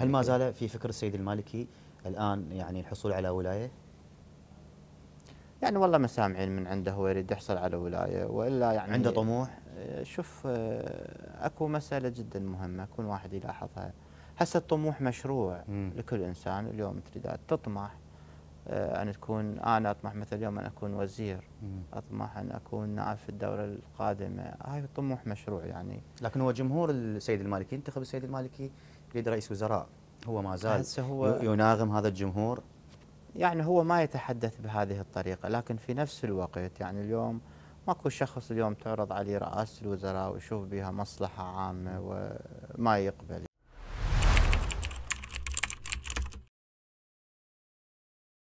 هل ما زال في فكر السيد المالكي الآن يعني الحصول على ولاية؟ يعني والله مسامعين من عنده هو يريد يحصل على ولاية وإلا يعني عنده طموح؟ آه، شوف آه، أكو مسألة جدا مهمة كل واحد يلاحظها هسه الطموح مشروع لكل إنسان اليوم تريد تطمح آه، أن تكون أنا أطمح مثلا اليوم أن أكون وزير أطمح أن أكون نائب في الدورة القادمة هاي طموح مشروع يعني لكن هو جمهور السيد المالكي انتخب السيد المالكي تقليد رئيس وزراء هو ما زال هو يناغم هذا الجمهور يعني هو ما يتحدث بهذه الطريقة لكن في نفس الوقت يعني اليوم ماكو شخص اليوم تعرض عليه رئاسة الوزراء ويشوف بها مصلحة عامة وما يقبل